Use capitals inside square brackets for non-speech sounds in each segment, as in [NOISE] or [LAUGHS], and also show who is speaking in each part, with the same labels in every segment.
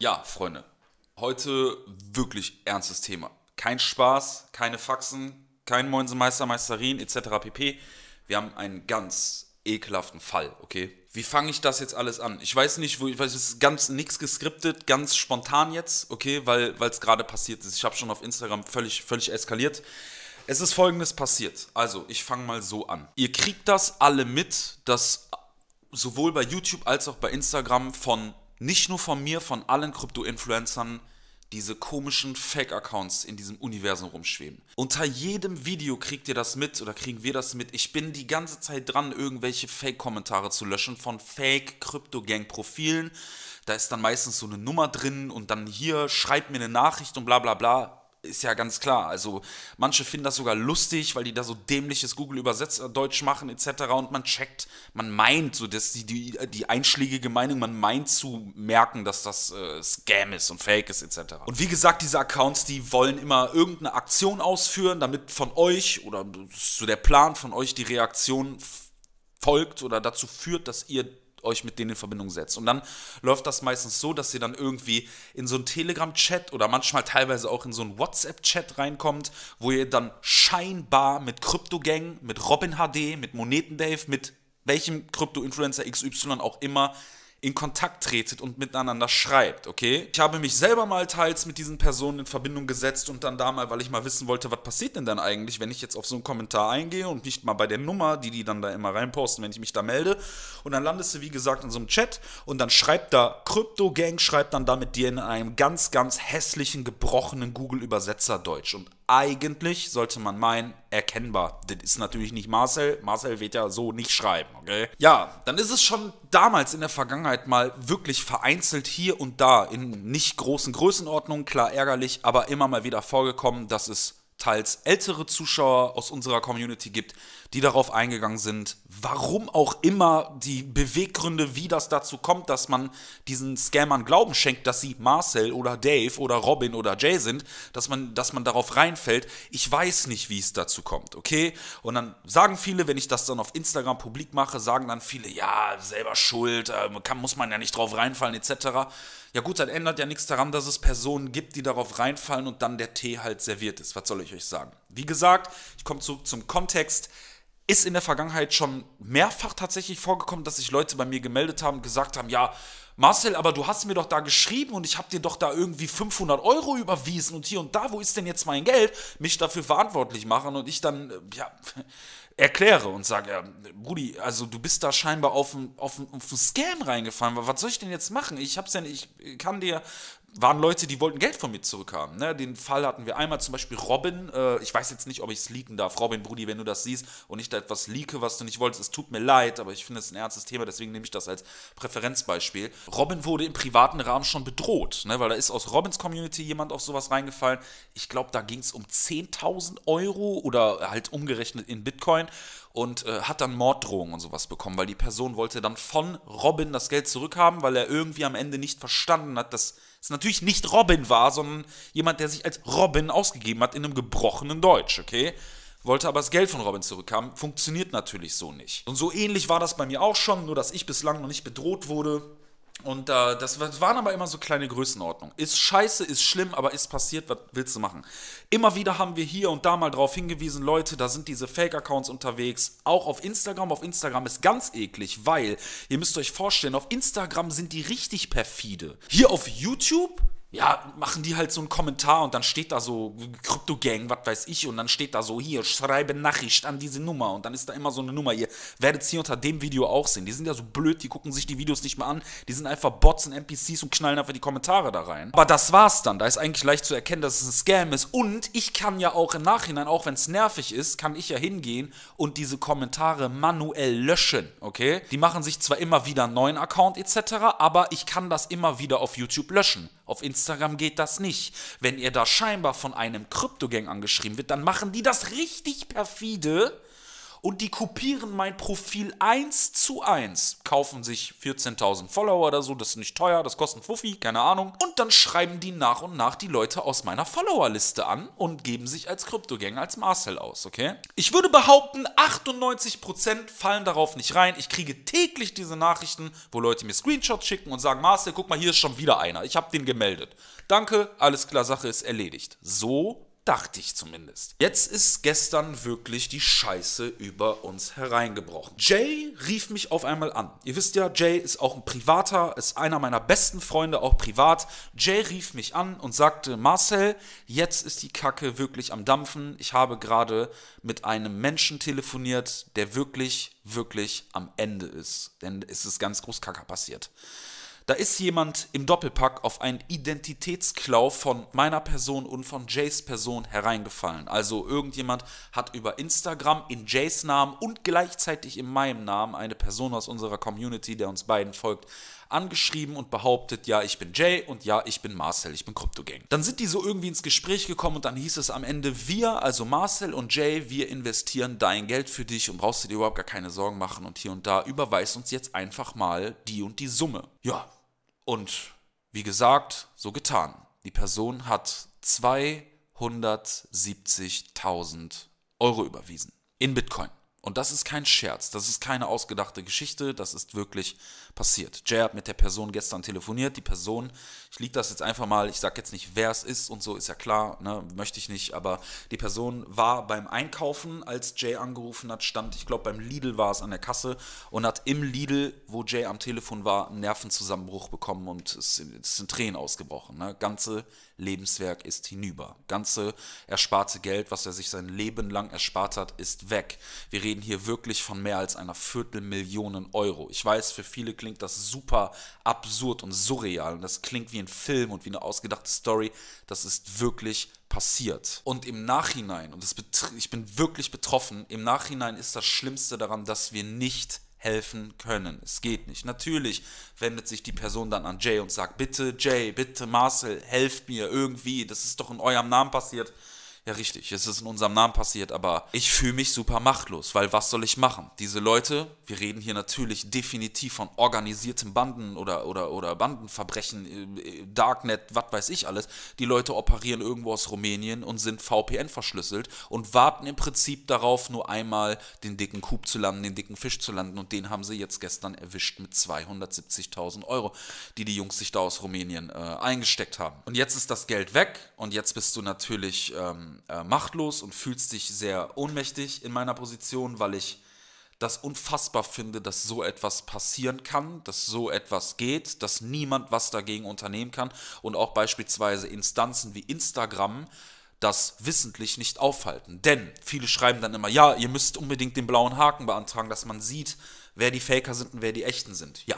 Speaker 1: Ja, Freunde, heute wirklich ernstes Thema. Kein Spaß, keine Faxen, kein Moinsenmeister, Meisterin etc. pp. Wir haben einen ganz ekelhaften Fall, okay? Wie fange ich das jetzt alles an? Ich weiß nicht, wo ich weiß, es ist ganz nichts geskriptet, ganz spontan jetzt, okay, weil es gerade passiert ist. Ich habe schon auf Instagram völlig, völlig eskaliert. Es ist folgendes passiert. Also, ich fange mal so an. Ihr kriegt das alle mit, dass sowohl bei YouTube als auch bei Instagram von nicht nur von mir, von allen Krypto-Influencern diese komischen Fake-Accounts in diesem Universum rumschweben. Unter jedem Video kriegt ihr das mit oder kriegen wir das mit. Ich bin die ganze Zeit dran, irgendwelche Fake-Kommentare zu löschen von Fake-Krypto-Gang-Profilen. Da ist dann meistens so eine Nummer drin und dann hier schreibt mir eine Nachricht und bla bla bla ist ja ganz klar. Also manche finden das sogar lustig, weil die da so dämliches Google-Übersetzer-Deutsch äh, machen etc. Und man checkt, man meint, so dass die, die, die einschlägige Meinung, man meint zu merken, dass das äh, Scam ist und Fake ist etc. Und wie gesagt, diese Accounts, die wollen immer irgendeine Aktion ausführen, damit von euch oder so der Plan von euch die Reaktion folgt oder dazu führt, dass ihr euch mit denen in Verbindung setzt. Und dann läuft das meistens so, dass ihr dann irgendwie in so einen Telegram-Chat oder manchmal teilweise auch in so einen WhatsApp-Chat reinkommt, wo ihr dann scheinbar mit Krypto-Gang, mit Robin HD, mit Moneten Dave, mit welchem Krypto-Influencer XY auch immer in Kontakt tretet und miteinander schreibt, okay? Ich habe mich selber mal teils mit diesen Personen in Verbindung gesetzt und dann da mal, weil ich mal wissen wollte, was passiert denn dann eigentlich, wenn ich jetzt auf so einen Kommentar eingehe und nicht mal bei der Nummer, die die dann da immer reinposten, wenn ich mich da melde. Und dann landest du, wie gesagt, in so einem Chat und dann schreibt da Krypto-Gang, schreibt dann da mit dir in einem ganz, ganz hässlichen, gebrochenen Google-Übersetzer Deutsch. Und eigentlich, sollte man meinen, erkennbar. Das ist natürlich nicht Marcel. Marcel wird ja so nicht schreiben, okay? Ja, dann ist es schon damals in der Vergangenheit mal wirklich vereinzelt hier und da in nicht großen Größenordnungen, klar ärgerlich, aber immer mal wieder vorgekommen, dass es teils ältere Zuschauer aus unserer Community gibt, die darauf eingegangen sind, warum auch immer die Beweggründe, wie das dazu kommt, dass man diesen Scammern Glauben schenkt, dass sie Marcel oder Dave oder Robin oder Jay sind, dass man, dass man darauf reinfällt. Ich weiß nicht, wie es dazu kommt, okay? Und dann sagen viele, wenn ich das dann auf Instagram publik mache, sagen dann viele, ja, selber schuld, ähm, kann, muss man ja nicht drauf reinfallen, etc. Ja gut, dann ändert ja nichts daran, dass es Personen gibt, die darauf reinfallen und dann der Tee halt serviert ist. Was soll ich euch sagen? Wie gesagt, ich komme zurück zum Kontext ist in der Vergangenheit schon mehrfach tatsächlich vorgekommen, dass sich Leute bei mir gemeldet haben, gesagt haben, ja, Marcel, aber du hast mir doch da geschrieben und ich habe dir doch da irgendwie 500 Euro überwiesen und hier und da, wo ist denn jetzt mein Geld? Mich dafür verantwortlich machen und ich dann, äh, ja, [LAUGHS] erkläre und sage, ja, ähm, Brudi, also du bist da scheinbar auf einen auf auf Scam reingefallen, was soll ich denn jetzt machen? Ich hab's ja ich kann dir waren Leute, die wollten Geld von mir zurückhaben. Ne? Den Fall hatten wir einmal zum Beispiel Robin. Äh, ich weiß jetzt nicht, ob ich es leaken darf. Robin, Brudi, wenn du das siehst und ich da etwas leake, was du nicht wolltest, es tut mir leid, aber ich finde es ein ernstes Thema, deswegen nehme ich das als Präferenzbeispiel. Robin wurde im privaten Rahmen schon bedroht, ne? weil da ist aus Robins Community jemand auf sowas reingefallen. Ich glaube, da ging es um 10.000 Euro oder halt umgerechnet in Bitcoin und äh, hat dann Morddrohungen und sowas bekommen, weil die Person wollte dann von Robin das Geld zurückhaben, weil er irgendwie am Ende nicht verstanden hat, dass es natürlich nicht Robin war, sondern jemand, der sich als Robin ausgegeben hat in einem gebrochenen Deutsch, okay? Wollte aber das Geld von Robin zurückhaben, funktioniert natürlich so nicht. Und so ähnlich war das bei mir auch schon, nur dass ich bislang noch nicht bedroht wurde. Und äh, das waren aber immer so kleine Größenordnungen. Ist scheiße, ist schlimm, aber ist passiert, was willst du machen? Immer wieder haben wir hier und da mal drauf hingewiesen, Leute, da sind diese Fake-Accounts unterwegs. Auch auf Instagram. Auf Instagram ist ganz eklig, weil, ihr müsst euch vorstellen, auf Instagram sind die richtig perfide. Hier auf YouTube ja, machen die halt so einen Kommentar und dann steht da so Krypto Gang, was weiß ich, und dann steht da so hier, schreibe Nachricht an diese Nummer und dann ist da immer so eine Nummer. Ihr werdet es hier unter dem Video auch sehen. Die sind ja so blöd, die gucken sich die Videos nicht mehr an. Die sind einfach Bots und NPCs und knallen einfach die Kommentare da rein. Aber das war's dann. Da ist eigentlich leicht zu erkennen, dass es ein Scam ist. Und ich kann ja auch im Nachhinein, auch wenn es nervig ist, kann ich ja hingehen und diese Kommentare manuell löschen, okay? Die machen sich zwar immer wieder einen neuen Account etc., aber ich kann das immer wieder auf YouTube löschen. Auf Instagram Instagram geht das nicht. Wenn ihr da scheinbar von einem Kryptogang angeschrieben wird, dann machen die das richtig perfide und die kopieren mein Profil eins zu eins, kaufen sich 14.000 Follower oder so, das ist nicht teuer, das kostet Fuffi, keine Ahnung. Und dann schreiben die nach und nach die Leute aus meiner Followerliste an und geben sich als Kryptogänger, als Marcel aus, okay? Ich würde behaupten, 98% fallen darauf nicht rein. Ich kriege täglich diese Nachrichten, wo Leute mir Screenshots schicken und sagen, Marcel, guck mal, hier ist schon wieder einer, ich habe den gemeldet. Danke, alles klar, Sache ist erledigt. So Dachte ich zumindest. Jetzt ist gestern wirklich die Scheiße über uns hereingebrochen. Jay rief mich auf einmal an. Ihr wisst ja, Jay ist auch ein Privater, ist einer meiner besten Freunde, auch privat. Jay rief mich an und sagte, Marcel, jetzt ist die Kacke wirklich am Dampfen. Ich habe gerade mit einem Menschen telefoniert, der wirklich, wirklich am Ende ist. Denn es ist ganz groß Kacke passiert. Da ist jemand im Doppelpack auf einen Identitätsklau von meiner Person und von Jays Person hereingefallen. Also irgendjemand hat über Instagram in Jays Namen und gleichzeitig in meinem Namen eine Person aus unserer Community, der uns beiden folgt, angeschrieben und behauptet, ja, ich bin Jay und ja, ich bin Marcel, ich bin Kryptogang. Dann sind die so irgendwie ins Gespräch gekommen und dann hieß es am Ende, wir, also Marcel und Jay, wir investieren dein Geld für dich und brauchst du dir überhaupt gar keine Sorgen machen und hier und da überweist uns jetzt einfach mal die und die Summe. Ja, und wie gesagt, so getan. Die Person hat 270.000 Euro überwiesen in Bitcoin. Und das ist kein Scherz, das ist keine ausgedachte Geschichte, das ist wirklich passiert. Jay hat mit der Person gestern telefoniert, die Person, ich liege das jetzt einfach mal, ich sage jetzt nicht, wer es ist und so, ist ja klar, ne, möchte ich nicht, aber die Person war beim Einkaufen, als Jay angerufen hat, stand, ich glaube beim Lidl war es an der Kasse und hat im Lidl, wo Jay am Telefon war, einen Nervenzusammenbruch bekommen und ist, ist in Tränen ausgebrochen. Ne? Ganze Lebenswerk ist hinüber. Ganze ersparte Geld, was er sich sein Leben lang erspart hat, ist weg. Wir reden reden hier wirklich von mehr als einer Viertelmillion Euro. Ich weiß, für viele klingt das super absurd und surreal und das klingt wie ein Film und wie eine ausgedachte Story. Das ist wirklich passiert. Und im Nachhinein, und ich bin wirklich betroffen, im Nachhinein ist das Schlimmste daran, dass wir nicht helfen können. Es geht nicht. Natürlich wendet sich die Person dann an Jay und sagt, bitte Jay, bitte Marcel, helft mir irgendwie, das ist doch in eurem Namen passiert. Ja, richtig. Es ist in unserem Namen passiert, aber ich fühle mich super machtlos, weil was soll ich machen? Diese Leute, wir reden hier natürlich definitiv von organisierten Banden oder, oder, oder Bandenverbrechen, äh, äh, Darknet, was weiß ich alles. Die Leute operieren irgendwo aus Rumänien und sind VPN verschlüsselt und warten im Prinzip darauf, nur einmal den dicken Kub zu landen, den dicken Fisch zu landen und den haben sie jetzt gestern erwischt mit 270.000 Euro, die die Jungs sich da aus Rumänien äh, eingesteckt haben. Und jetzt ist das Geld weg und jetzt bist du natürlich... Ähm, äh, machtlos und fühlst dich sehr ohnmächtig in meiner Position, weil ich das unfassbar finde, dass so etwas passieren kann, dass so etwas geht, dass niemand was dagegen unternehmen kann und auch beispielsweise Instanzen wie Instagram das wissentlich nicht aufhalten. Denn viele schreiben dann immer, ja, ihr müsst unbedingt den blauen Haken beantragen, dass man sieht, wer die Faker sind und wer die echten sind. Ja,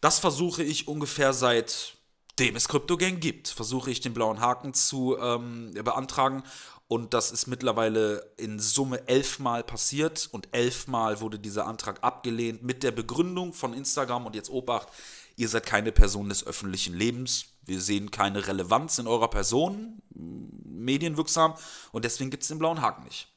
Speaker 1: das versuche ich ungefähr seit Seitdem es CryptoGang gibt, versuche ich den blauen Haken zu ähm, beantragen. Und das ist mittlerweile in Summe elfmal passiert. Und elfmal wurde dieser Antrag abgelehnt mit der Begründung von Instagram und jetzt Obacht, ihr seid keine Person des öffentlichen Lebens. Wir sehen keine Relevanz in eurer Person, medienwirksam. Und deswegen gibt es den blauen Haken nicht.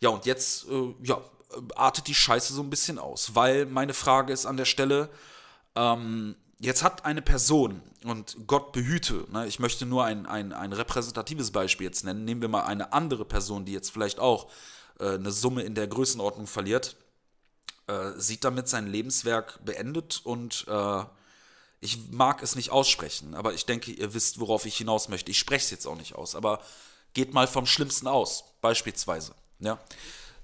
Speaker 1: Ja, und jetzt äh, ja, artet die Scheiße so ein bisschen aus, weil meine Frage ist an der Stelle, ähm, jetzt hat eine Person, und Gott behüte, ne, ich möchte nur ein, ein, ein repräsentatives Beispiel jetzt nennen, nehmen wir mal eine andere Person, die jetzt vielleicht auch äh, eine Summe in der Größenordnung verliert, äh, sieht damit sein Lebenswerk beendet und äh, ich mag es nicht aussprechen, aber ich denke, ihr wisst, worauf ich hinaus möchte. Ich spreche es jetzt auch nicht aus, aber geht mal vom Schlimmsten aus, beispielsweise. Ja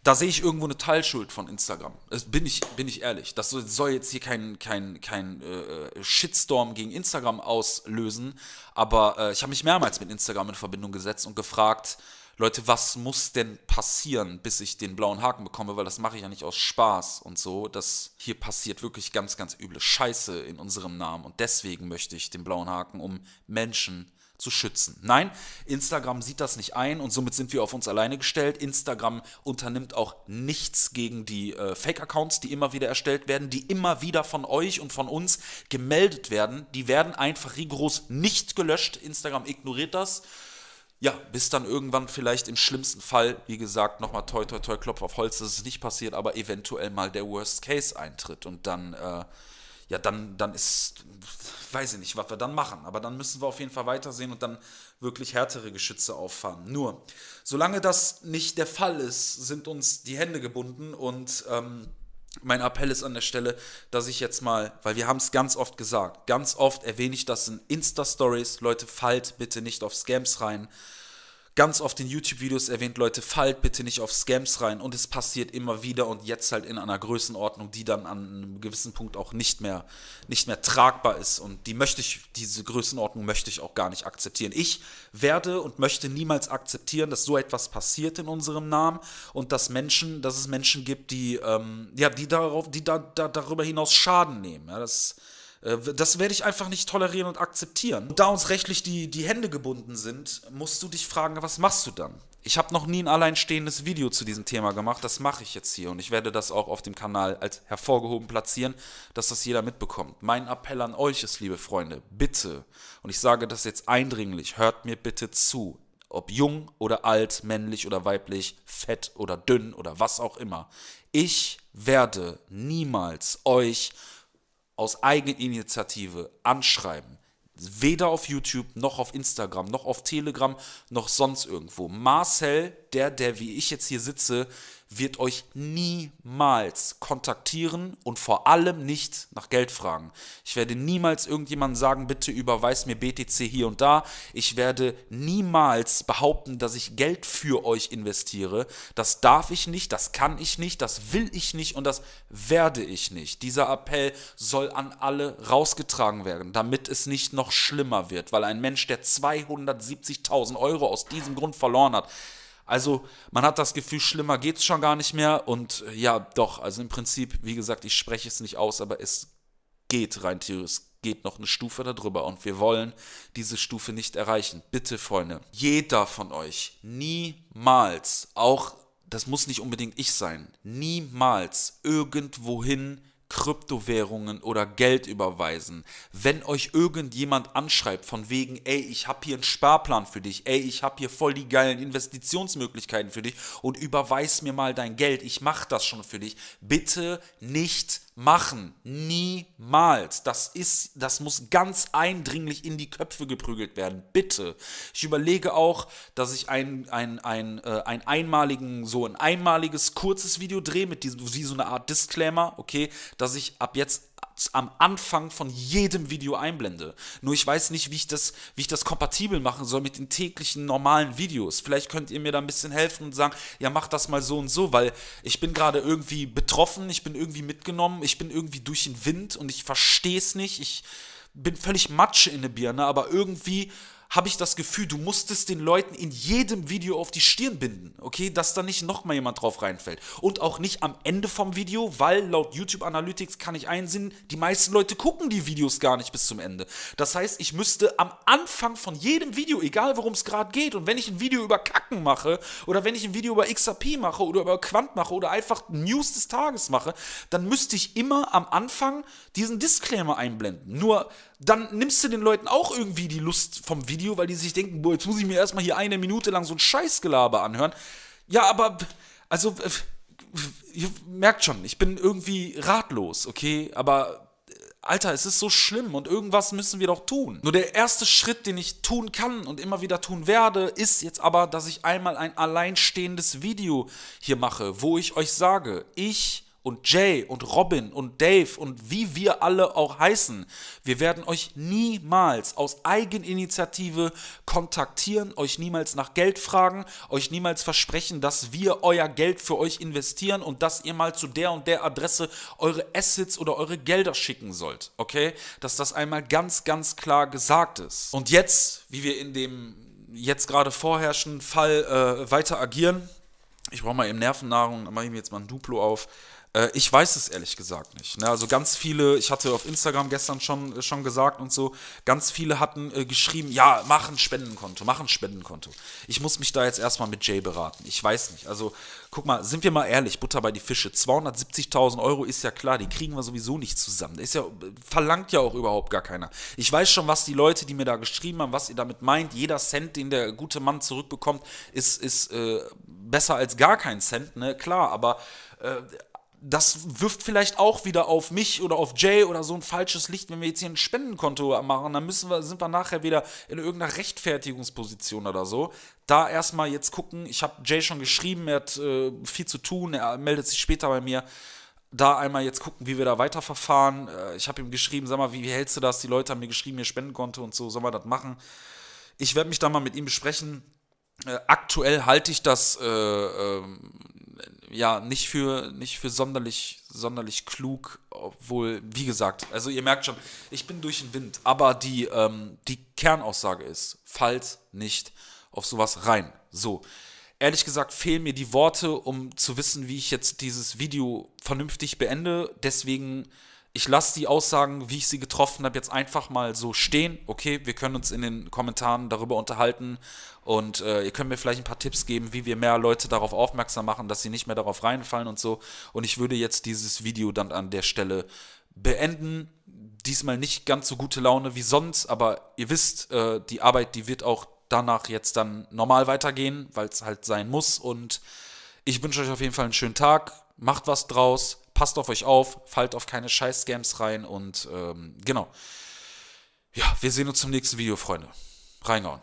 Speaker 1: da sehe ich irgendwo eine Teilschuld von Instagram. Das bin ich, bin ich ehrlich. Das soll jetzt hier kein, kein, kein äh, äh, Shitstorm gegen Instagram auslösen, aber äh, ich habe mich mehrmals mit Instagram in Verbindung gesetzt und gefragt, Leute, was muss denn passieren, bis ich den blauen Haken bekomme, weil das mache ich ja nicht aus Spaß und so. Das hier passiert wirklich ganz, ganz üble Scheiße in unserem Namen und deswegen möchte ich den blauen Haken, um Menschen zu schützen. Nein, Instagram sieht das nicht ein und somit sind wir auf uns alleine gestellt. Instagram unternimmt auch nichts gegen die äh, Fake-Accounts, die immer wieder erstellt werden, die immer wieder von euch und von uns gemeldet werden. Die werden einfach rigoros nicht gelöscht. Instagram ignoriert das. Ja, bis dann irgendwann vielleicht im schlimmsten Fall, wie gesagt, nochmal toi toi toi Klopf auf Holz, dass es nicht passiert, aber eventuell mal der Worst Case eintritt und dann äh, ja, dann, dann ist, weiß ich nicht, was wir dann machen. Aber dann müssen wir auf jeden Fall weitersehen und dann wirklich härtere Geschütze auffahren. Nur, solange das nicht der Fall ist, sind uns die Hände gebunden und ähm, mein Appell ist an der Stelle, dass ich jetzt mal, weil wir haben es ganz oft gesagt, ganz oft erwähne ich das in Insta-Stories, Leute, fallt bitte nicht auf Scams rein ganz oft in YouTube-Videos erwähnt, Leute, fallt bitte nicht auf Scams rein und es passiert immer wieder und jetzt halt in einer Größenordnung, die dann an einem gewissen Punkt auch nicht mehr, nicht mehr tragbar ist und die möchte ich, diese Größenordnung möchte ich auch gar nicht akzeptieren. Ich werde und möchte niemals akzeptieren, dass so etwas passiert in unserem Namen und dass Menschen, dass es Menschen gibt, die, ähm, ja, die darauf, die da, da darüber hinaus Schaden nehmen. Ja, das ist äh, das werde ich einfach nicht tolerieren und akzeptieren. Da uns rechtlich die, die Hände gebunden sind, musst du dich fragen, was machst du dann? Ich habe noch nie ein alleinstehendes Video zu diesem Thema gemacht, das mache ich jetzt hier und ich werde das auch auf dem Kanal als hervorgehoben platzieren, dass das jeder mitbekommt. Mein Appell an euch ist, liebe Freunde, bitte, und ich sage das jetzt eindringlich, hört mir bitte zu, ob jung oder alt, männlich oder weiblich, fett oder dünn oder was auch immer. Ich werde niemals euch aus eigener Initiative anschreiben. Weder auf YouTube, noch auf Instagram, noch auf Telegram, noch sonst irgendwo. Marcel, der, der wie ich jetzt hier sitze, wird euch niemals kontaktieren und vor allem nicht nach Geld fragen. Ich werde niemals irgendjemandem sagen, bitte überweis mir BTC hier und da. Ich werde niemals behaupten, dass ich Geld für euch investiere. Das darf ich nicht, das kann ich nicht, das will ich nicht und das werde ich nicht. Dieser Appell soll an alle rausgetragen werden, damit es nicht noch schlimmer wird, weil ein Mensch, der 270.000 Euro aus diesem Grund verloren hat, also man hat das Gefühl, schlimmer geht es schon gar nicht mehr. Und äh, ja, doch, also im Prinzip, wie gesagt, ich spreche es nicht aus, aber es geht rein theoretisch. Es geht noch eine Stufe darüber und wir wollen diese Stufe nicht erreichen. Bitte, Freunde, jeder von euch niemals, auch das muss nicht unbedingt ich sein, niemals irgendwohin Kryptowährungen oder Geld überweisen. Wenn euch irgendjemand anschreibt von wegen, ey, ich habe hier einen Sparplan für dich, ey, ich habe hier voll die geilen Investitionsmöglichkeiten für dich und überweis mir mal dein Geld, ich mache das schon für dich. Bitte nicht machen. Niemals. Das ist, das muss ganz eindringlich in die Köpfe geprügelt werden. Bitte. Ich überlege auch, dass ich ein, ein, ein, äh, ein einmaligen, so ein einmaliges, kurzes Video drehe mit diesem, wie so eine Art Disclaimer, okay, dass ich ab jetzt am Anfang von jedem Video einblende. Nur ich weiß nicht, wie ich das, wie ich das kompatibel machen soll mit den täglichen normalen Videos. Vielleicht könnt ihr mir da ein bisschen helfen und sagen, ja, mach das mal so und so, weil ich bin gerade irgendwie betroffen, ich bin irgendwie mitgenommen, ich bin irgendwie durch den Wind und ich verstehe es nicht. Ich bin völlig Matsch in der Birne, aber irgendwie habe ich das Gefühl, du musstest den Leuten in jedem Video auf die Stirn binden, okay, dass da nicht nochmal jemand drauf reinfällt. Und auch nicht am Ende vom Video, weil laut YouTube Analytics kann ich einsehen, die meisten Leute gucken die Videos gar nicht bis zum Ende. Das heißt, ich müsste am Anfang von jedem Video, egal worum es gerade geht, und wenn ich ein Video über Kacken mache oder wenn ich ein Video über XRP mache oder über Quant mache oder einfach News des Tages mache, dann müsste ich immer am Anfang diesen Disclaimer einblenden. Nur dann nimmst du den Leuten auch irgendwie die Lust vom Video, weil die sich denken, boah, jetzt muss ich mir erstmal hier eine Minute lang so ein Scheißgelaber anhören. Ja, aber, also, äh, ihr merkt schon, ich bin irgendwie ratlos, okay? Aber, äh, Alter, es ist so schlimm und irgendwas müssen wir doch tun. Nur der erste Schritt, den ich tun kann und immer wieder tun werde, ist jetzt aber, dass ich einmal ein alleinstehendes Video hier mache, wo ich euch sage, ich und Jay und Robin und Dave und wie wir alle auch heißen. Wir werden euch niemals aus Eigeninitiative kontaktieren, euch niemals nach Geld fragen, euch niemals versprechen, dass wir euer Geld für euch investieren und dass ihr mal zu der und der Adresse eure Assets oder eure Gelder schicken sollt. Okay? Dass das einmal ganz, ganz klar gesagt ist. Und jetzt, wie wir in dem jetzt gerade vorherrschenden Fall äh, weiter agieren, ich brauche mal eben Nervennahrung, dann mache ich mir jetzt mal ein Duplo auf. Äh, ich weiß es ehrlich gesagt nicht. Ne? Also ganz viele, ich hatte auf Instagram gestern schon, äh, schon gesagt und so, ganz viele hatten äh, geschrieben, ja, mach ein Spendenkonto, mach ein Spendenkonto. Ich muss mich da jetzt erstmal mit Jay beraten. Ich weiß nicht. Also guck mal, sind wir mal ehrlich, Butter bei die Fische. 270.000 Euro ist ja klar, die kriegen wir sowieso nicht zusammen. ist ja, verlangt ja auch überhaupt gar keiner. Ich weiß schon, was die Leute, die mir da geschrieben haben, was ihr damit meint. Jeder Cent, den der gute Mann zurückbekommt, ist, ist äh, besser als gar kein Cent, ne? Klar, aber... Äh, das wirft vielleicht auch wieder auf mich oder auf Jay oder so ein falsches Licht, wenn wir jetzt hier ein Spendenkonto machen, dann müssen wir, sind wir nachher wieder in irgendeiner Rechtfertigungsposition oder so. Da erstmal jetzt gucken, ich habe Jay schon geschrieben, er hat äh, viel zu tun, er meldet sich später bei mir. Da einmal jetzt gucken, wie wir da weiterverfahren. Äh, ich habe ihm geschrieben, sag mal, wie, wie hältst du das? Die Leute haben mir geschrieben, ihr Spendenkonto und so, sollen wir das machen? Ich werde mich da mal mit ihm besprechen. Äh, aktuell halte ich das äh, ähm, ja, nicht für, nicht für sonderlich, sonderlich klug, obwohl, wie gesagt, also ihr merkt schon, ich bin durch den Wind, aber die, ähm, die Kernaussage ist, falls nicht auf sowas rein. So. Ehrlich gesagt fehlen mir die Worte, um zu wissen, wie ich jetzt dieses Video vernünftig beende. Deswegen ich lasse die Aussagen, wie ich sie getroffen habe, jetzt einfach mal so stehen. Okay, wir können uns in den Kommentaren darüber unterhalten und äh, ihr könnt mir vielleicht ein paar Tipps geben, wie wir mehr Leute darauf aufmerksam machen, dass sie nicht mehr darauf reinfallen und so. Und ich würde jetzt dieses Video dann an der Stelle beenden. Diesmal nicht ganz so gute Laune wie sonst, aber ihr wisst, äh, die Arbeit, die wird auch danach jetzt dann normal weitergehen, weil es halt sein muss. Und ich wünsche euch auf jeden Fall einen schönen Tag, macht was draus passt auf euch auf, fallt auf keine Scheiß-Scams rein und ähm, genau. Ja, wir sehen uns zum nächsten Video, Freunde. Reingauen.